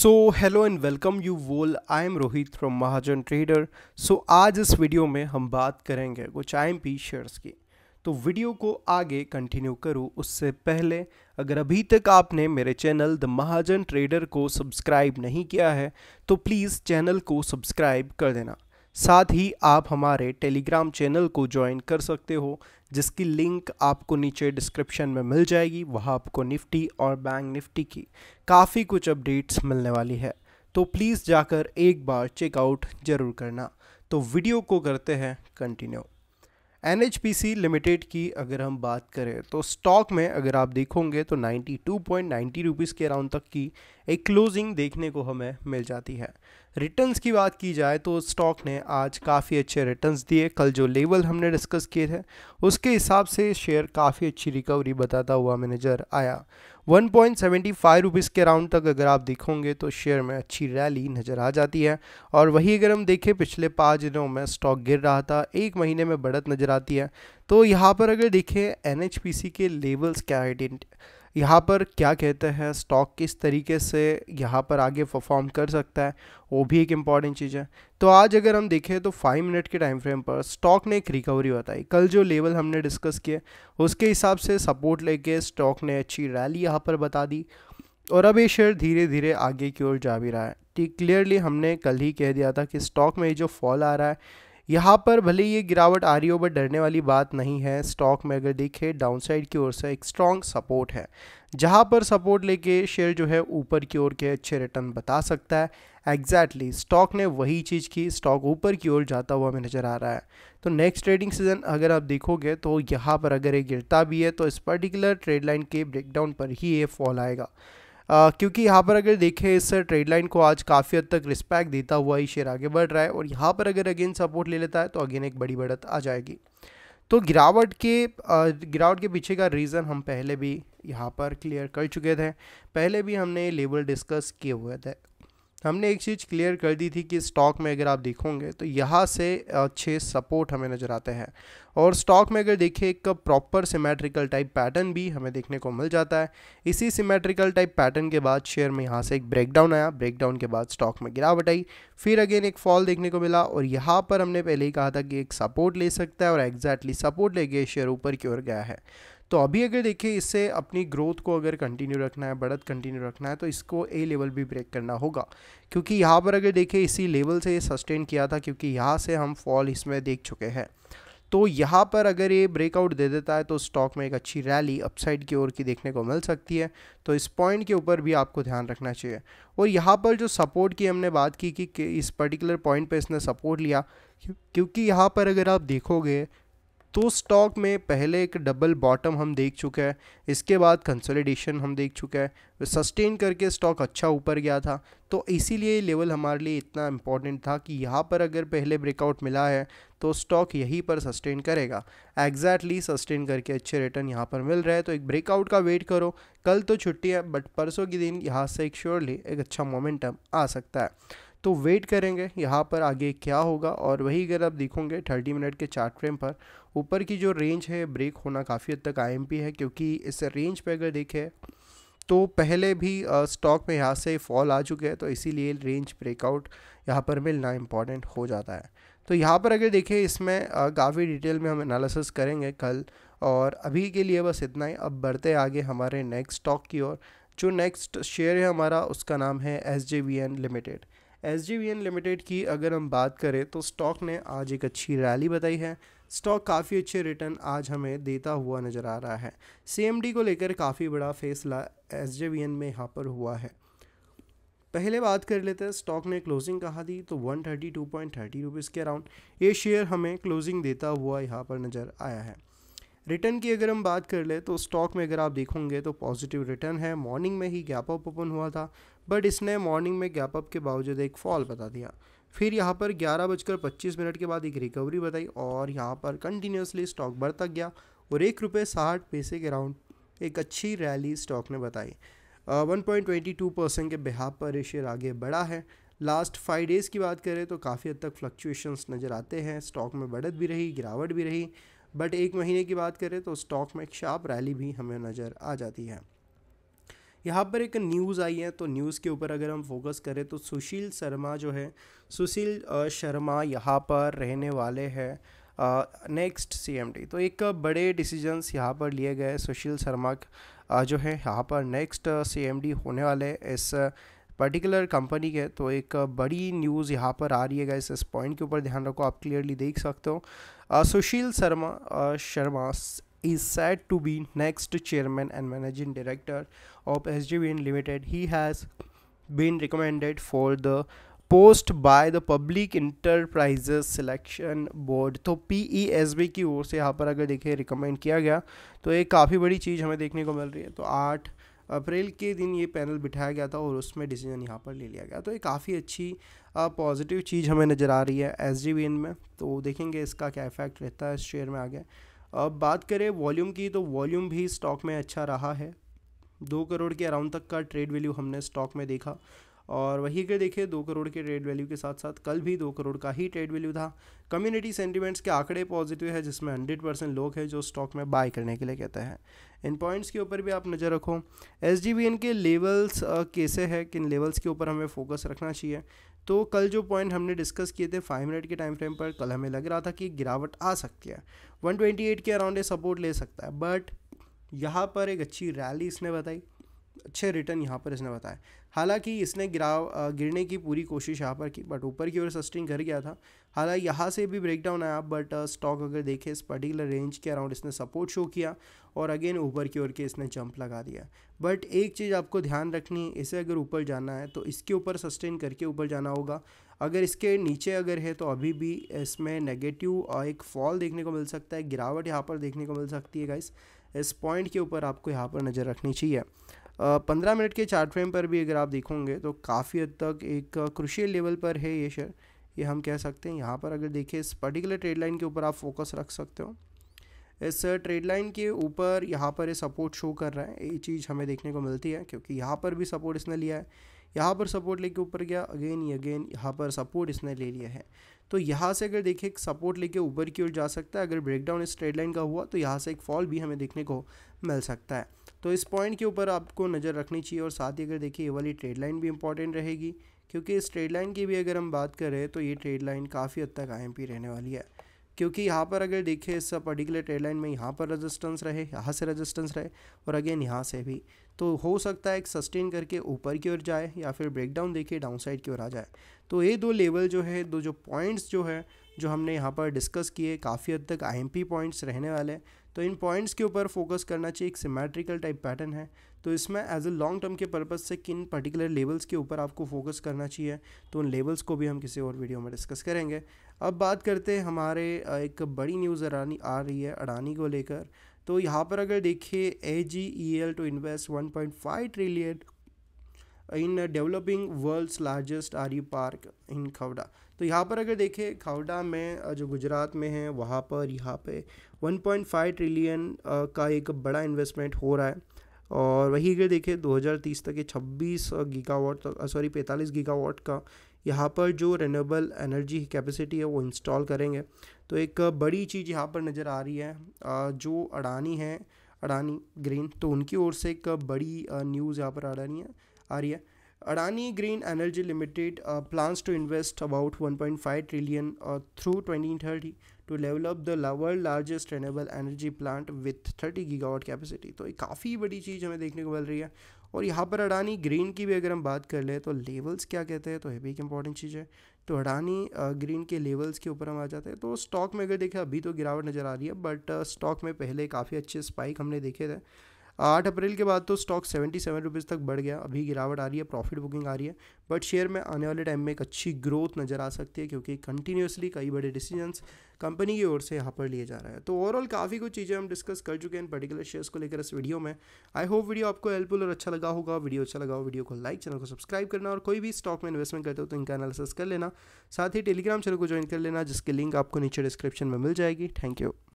so hello and welcome you all I am Rohit from Mahajan trader so आज इस video में हम बात करेंगे कुछ आई एम पी शेयर्स की तो वीडियो को आगे कंटिन्यू करूँ उससे पहले अगर अभी तक आपने मेरे चैनल द महाजन ट्रेडर को सब्सक्राइब नहीं किया है तो प्लीज़ चैनल को सब्सक्राइब कर देना साथ ही आप हमारे टेलीग्राम चैनल को ज्वाइन कर सकते हो जिसकी लिंक आपको नीचे डिस्क्रिप्शन में मिल जाएगी वहाँ आपको निफ्टी और बैंक निफ्टी की काफ़ी कुछ अपडेट्स मिलने वाली है तो प्लीज़ जाकर एक बार चेकआउट ज़रूर करना तो वीडियो को करते हैं कंटिन्यू एन लिमिटेड की अगर हम बात करें तो स्टॉक में अगर आप देखोगे तो 92.90 रुपीस के अराउंड तक की एक क्लोजिंग देखने को हमें मिल जाती है रिटर्न्स की बात की जाए तो स्टॉक ने आज काफ़ी अच्छे रिटर्न्स दिए कल जो लेवल हमने डिस्कस किए थे उसके हिसाब से शेयर काफ़ी अच्छी रिकवरी बताता हुआ हमें नज़र आया 1.75 पॉइंट रुपीज़ के राउंड तक अगर आप देखोगे तो शेयर में अच्छी रैली नज़र आ जाती है और वही अगर हम देखें पिछले पाँच दिनों में स्टॉक गिर रहा था एक महीने में बढ़त नज़र आती है तो यहाँ पर अगर देखें एन के लेवल्स क्या है यहाँ पर क्या कहते हैं स्टॉक किस तरीके से यहाँ पर आगे परफॉर्म कर सकता है वो भी एक इम्पॉर्टेंट चीज़ है तो आज अगर हम देखें तो फाइव मिनट के टाइम फ्रेम पर स्टॉक ने एक रिकवरी बताई कल जो लेवल हमने डिस्कस किए उसके हिसाब से सपोर्ट लेके स्टॉक ने अच्छी रैली यहाँ पर बता दी और अब ये शेयर धीरे धीरे आगे की ओर जा भी रहा है क्लियरली हमने कल ही कह दिया था कि स्टॉक में जो फॉल आ रहा है यहाँ पर भले ये गिरावट आ रही हो बट डरने वाली बात नहीं है स्टॉक में अगर देखे डाउनसाइड की ओर से एक स्ट्रॉन्ग सपोर्ट है जहाँ पर सपोर्ट लेके शेयर जो है ऊपर की ओर के अच्छे रिटर्न बता सकता है एग्जैक्टली exactly, स्टॉक ने वही चीज़ की स्टॉक ऊपर की ओर जाता हुआ हमें नज़र आ रहा है तो नेक्स्ट ट्रेडिंग सीजन अगर आप देखोगे तो यहाँ पर अगर ये गिरता भी है तो इस पर्टिकुलर ट्रेड लाइन के ब्रेकडाउन पर ही ये फॉल आएगा क्योंकि यहाँ पर अगर देखें इस ट्रेड लाइन को आज काफ़ी हद तक रिस्पेक्ट देता हुआ ही शेयर आगे बढ़ रहा है और यहाँ पर अगर अगेन सपोर्ट ले लेता है तो अगेन एक बड़ी बढ़त आ जाएगी तो गिरावट के गिरावट के पीछे का रीज़न हम पहले भी यहाँ पर क्लियर कर चुके थे पहले भी हमने लेवल डिस्कस किए हुए थे हमने एक चीज़ क्लियर कर दी थी कि स्टॉक में अगर आप देखोगे तो यहाँ से अच्छे सपोर्ट हमें नज़र आते हैं और स्टॉक में अगर देखें एक प्रॉपर सिमेट्रिकल टाइप पैटर्न भी हमें देखने को मिल जाता है इसी सिमेट्रिकल टाइप पैटर्न के बाद शेयर में यहाँ से एक ब्रेकडाउन आया ब्रेकडाउन के बाद स्टॉक में गिरावट आई फिर अगेन एक फॉल देखने को मिला और यहाँ पर हमने पहले ही कहा था कि एक सपोर्ट ले सकता है और एग्जैक्टली exactly सपोर्ट लेके शेयर ऊपर की ओर गया है तो अभी अगर देखिए इससे अपनी ग्रोथ को अगर कंटिन्यू रखना है बढ़त कंटिन्यू रखना है तो इसको ए लेवल भी ब्रेक करना होगा क्योंकि यहाँ पर अगर देखिए इसी लेवल से ये सस्टेन किया था क्योंकि यहाँ से हम फॉल इसमें देख चुके हैं तो यहाँ पर अगर ये ब्रेकआउट दे देता है तो स्टॉक में एक अच्छी रैली अपसाइड की ओर की देखने को मिल सकती है तो इस पॉइंट के ऊपर भी आपको ध्यान रखना चाहिए और यहाँ पर जो सपोर्ट की हमने बात की कि, कि इस पर्टिकुलर पॉइंट पे इसने सपोर्ट लिया क्योंकि यहाँ पर अगर आप देखोगे तो स्टॉक में पहले एक डबल बॉटम हम देख चुके हैं इसके बाद कंसोलिडेशन हम देख चुके हैं सस्टेन करके स्टॉक अच्छा ऊपर गया था तो इसीलिए लेवल हमारे लिए इतना इम्पॉर्टेंट था कि यहाँ पर अगर पहले ब्रेकआउट मिला है तो स्टॉक यहीं पर सस्टेन करेगा एग्जैक्टली सस्टेन करके अच्छे रिटर्न यहाँ पर मिल रहे हैं तो एक ब्रेकआउट का वेट करो कल तो छुट्टी है बट परसों के दिन यहाँ से एक श्योरली एक अच्छा मोमेंटम आ सकता है तो वेट करेंगे यहाँ पर आगे क्या होगा और वही अगर आप देखोगे थर्टी मिनट के चार्ट फ्रेम पर ऊपर की जो रेंज है ब्रेक होना काफ़ी हद तक आई है क्योंकि इस रेंज पर अगर देखें तो पहले भी स्टॉक में यहाँ से फॉल आ चुके हैं तो इसीलिए रेंज ब्रेकआउट यहाँ पर मिलना इम्पॉर्टेंट हो जाता है तो यहाँ पर अगर देखें इसमें काफ़ी डिटेल में हम एनालिसिस करेंगे कल और अभी के लिए बस इतना ही अब बढ़ते आगे हमारे नेक्स्ट स्टॉक की ओर जो नेक्स्ट शेयर है हमारा उसका नाम है एस लिमिटेड एस लिमिटेड की अगर हम बात करें तो स्टॉक ने आज एक अच्छी रैली बताई है स्टॉक काफ़ी अच्छे रिटर्न आज हमें देता हुआ नज़र आ रहा है सी को लेकर काफ़ी बड़ा फैसला एस में यहाँ पर हुआ है पहले बात कर लेते हैं स्टॉक ने क्लोजिंग कहा दी तो 132.30 रुपीस के अराउंड ये शेयर हमें क्लोजिंग देता हुआ यहाँ पर नज़र आया है रिटर्न की अगर हम बात कर ले तो स्टॉक में अगर आप देखोगे तो पॉजिटिव रिटर्न है मॉर्निंग में ही गैप अप ओपन हुआ था बट इसने मॉर्निंग में गैप अप के बावजूद एक फॉल बता दिया फिर यहाँ पर ग्यारह बजकर पच्चीस मिनट के बाद एक रिकवरी बताई और यहाँ पर कंटिन्यूसली स्टॉक बढ़ता गया और एक रुपये साठ पैसे के राउंड एक अच्छी रैली स्टॉक ने बताई one point twenty two percent के बिहाब पर ये शेयर आगे बढ़ा है लास्ट फाइव डेज़ की बात करें तो काफ़ी हद तक फ्लक्चुएशंस नज़र आते हैं स्टॉक में बढ़त भी रही गिरावट भी रही बट एक महीने की बात करें तो स्टॉक में एक शार्प रैली भी हमें नज़र आ जाती है यहाँ पर एक न्यूज़ आई है तो न्यूज़ के ऊपर अगर हम फोकस करें तो सुशील शर्मा जो है सुशील शर्मा यहाँ पर रहने वाले हैं नेक्स्ट सीएमडी तो एक बड़े डिसीजंस यहाँ पर लिए गए सुशील शर्मा जो है यहाँ पर नेक्स्ट सीएमडी होने वाले इस पर्टिकुलर कंपनी के तो एक बड़ी न्यूज़ यहाँ पर आ रही है इस पॉइंट के ऊपर ध्यान रखो आप क्लियरली देख सकते हो Sushil Sharma Sharma is set to be next chairman and managing director of S J V limited he has been recommended for the post by the public enterprises selection board तो पी ई एस बी की ओर से यहाँ पर अगर देखें recommend किया गया तो एक काफ़ी बड़ी चीज़ हमें देखने को मिल रही है तो आठ अप्रैल के दिन ये पैनल बिठाया गया था और उसमें डिसीजन यहाँ पर ले लिया गया तो ये काफ़ी अच्छी पॉजिटिव चीज़ हमें नज़र आ रही है एस में तो देखेंगे इसका क्या इफेक्ट रहता है इस शेयर में आगे अब बात करें वॉल्यूम की तो वॉल्यूम भी स्टॉक में अच्छा रहा है दो करोड़ के अराउंड तक का ट्रेड वैल्यू हमने स्टॉक में देखा और वहीं अगर देखें दो करोड़ के ट्रेड वैल्यू के साथ साथ कल भी दो करोड़ का ही ट्रेड वैल्यू था कम्युनिटी सेंटीमेंट्स के आंकड़े पॉजिटिव है जिसमें हंड्रेड परसेंट लोग हैं जो स्टॉक में बाय करने के लिए कहते हैं इन पॉइंट्स के ऊपर भी आप नज़र रखो एस के लेवल्स कैसे है किन लेवल्स के ऊपर हमें फोकस रखना चाहिए तो कल जो पॉइंट हमने डिस्कस किए थे फाइव मिनट के टाइम फ्रेम पर कल हमें लग रहा था कि गिरावट आ सकती है 128 के अराउंड ये सपोर्ट ले सकता है बट यहाँ पर एक अच्छी रैली इसने बताई अच्छे रिटर्न यहाँ पर इसने बताया हालांकि इसने गिराव गिरने की पूरी कोशिश यहाँ पर की बट ऊपर की ओर सस्टेन कर गया था हालांकि यहाँ से भी ब्रेकडाउन आया बट स्टॉक अगर देखें इस पर्टिकुलर रेंज के अराउंड इसने सपोर्ट शो किया और अगेन ऊपर की ओर के इसने जंप लगा दिया बट एक चीज़ आपको ध्यान रखनी है इसे अगर ऊपर जाना है तो इसके ऊपर सस्टेन करके ऊपर जाना होगा अगर इसके नीचे अगर है तो अभी भी इसमें नेगेटिव एक फॉल देखने को मिल सकता है गिरावट यहाँ पर देखने को मिल सकती है गाइस इस पॉइंट के ऊपर आपको यहाँ पर नज़र रखनी चाहिए पंद्रह मिनट के चार्ट फ्रेम पर भी अगर आप देखोगे तो काफ़ी हद तक एक क्रुशियल लेवल पर है ये शेयर ये हम कह सकते हैं यहाँ पर अगर देखिए इस पर्टिकुलर ट्रेड लाइन के ऊपर आप फोकस रख सकते हो इस ट्रेड लाइन के ऊपर यहाँ पर ये सपोर्ट शो कर रहा है ये चीज़ हमें देखने को मिलती है क्योंकि यहाँ पर भी सपोर्ट इसने लिया है यहाँ पर सपोर्ट लेके ऊपर गया अगेन अगेन यहाँ पर सपोर्ट इसने ले लिया है तो यहाँ से अगर देखें सपोर्ट लेके ऊपर की ओर जा सकता है अगर ब्रेकडाउन इस ट्रेड लाइन का हुआ तो यहाँ से एक फॉल भी हमें देखने को मिल सकता है तो इस पॉइंट के ऊपर आपको नज़र रखनी चाहिए और साथ ही अगर देखिए ये वाली ट्रेड लाइन भी इंपॉर्टेंट रहेगी क्योंकि इस ट्रेड लाइन की भी अगर हम बात करें तो ये ट्रेड लाइन काफ़ी हद तक आई रहने वाली है क्योंकि यहाँ पर अगर देखें इस पर्टिकुलर ट्रेड लाइन में यहाँ पर रजिस्टेंस रहे यहाँ से रजिस्टेंस रहे और अगेन यहाँ से भी तो हो सकता है एक सस्टेन करके ऊपर की ओर जाए या फिर ब्रेकडाउन देखिए डाउन साइड की ओर आ जाए तो ये दो लेवल जो है दो जो पॉइंट्स जो है जो हमने यहाँ पर डिस्कस किए काफ़ी हद तक आई पॉइंट्स रहने वाले तो इन पॉइंट्स के ऊपर फोकस करना चाहिए एक सिमेट्रिकल टाइप पैटर्न है तो इसमें एज अ लॉन्ग टर्म के पर्पज़ से किन पर्टिकुलर लेवल्स के ऊपर आपको फोकस करना चाहिए तो उन लेवल्स को भी हम किसी और वीडियो में डिस्कस करेंगे अब बात करते हैं हमारे एक बड़ी न्यूज़ अडानी आ रही है अडानी को लेकर तो यहाँ पर अगर देखिए A G E L to invest one point five trillion in developing world's largest R E park in Khavda तो यहाँ पर अगर देखें खावड़ा में जो गुजरात में है वहाँ पर यहाँ पे 1.5 ट्रिलियन का एक बड़ा इन्वेस्टमेंट हो रहा है और वही अगर देखें 2030 तक ये 26 गीगावाट सॉरी 45 गीगावाट का यहाँ पर जो रेनेबल एनर्जी कैपेसिटी है वो इंस्टॉल करेंगे तो एक बड़ी चीज़ यहाँ पर नज़र आ रही है जो अडानी है अडानी ग्रीन तो उनकी ओर से एक बड़ी न्यूज़ यहाँ पर आ रही है आ रही है Adani green energy limited plans to invest about 1.5 trillion through 2030 to develop the world largest renewable energy plant with 30 gigawatt capacity तो ये काफ़ी बड़ी चीज़ हमें देखने को मिल रही है और यहाँ पर अडानी ग्रीन की भी अगर हम बात कर लें तो लेवल्स क्या कहते हैं तो ये भी एक इंपॉर्टेंट चीज़ है तो अडानी ग्रीन के लेवल्स के ऊपर हम आ जाते हैं तो स्टॉक में अगर देखें अभी तो गिरावट नज़र आ रही है बट स्टॉक में पहले काफ़ी अच्छे स्पाइक हमने देखे थे आठ अप्रैल के बाद तो स्टॉक सेवेंटी सेवन रुपीज़ तक बढ़ गया अभी गिरावट आ रही है प्रॉफिट बुकिंग आ रही है बट शेयर में आने वाले टाइम में एक अच्छी ग्रोथ नज़र आ सकती है क्योंकि कंटिन्यूसली कई बड़े डिसीजंस कंपनी की ओर से यहाँ पर लिए जा रहे हैं तो ओवरऑल काफ़ी कुछ चीज़ें हम डिस्कस कर चुके हैं इन पर्टिकुलर शेयर्स को लेकर इस वीडियो में आई होप वीडियो आपको हेल्पफुल और अच्छा लगा होगा वीडियो अच्छा लगा हो वीडियो को लाइक चैनल को सब्सक्राइब करना और कोई भी स्टॉक में इन्वेस्टमेंट करते हो तो इनका एनालिसिस कर लेना साथ ही टेलीग्राम चैनल को ज्वाइन कर लेना जिसकी लिंक आपको नीचे डिस्क्रिप्शन में मिल जाएगी थैंक यू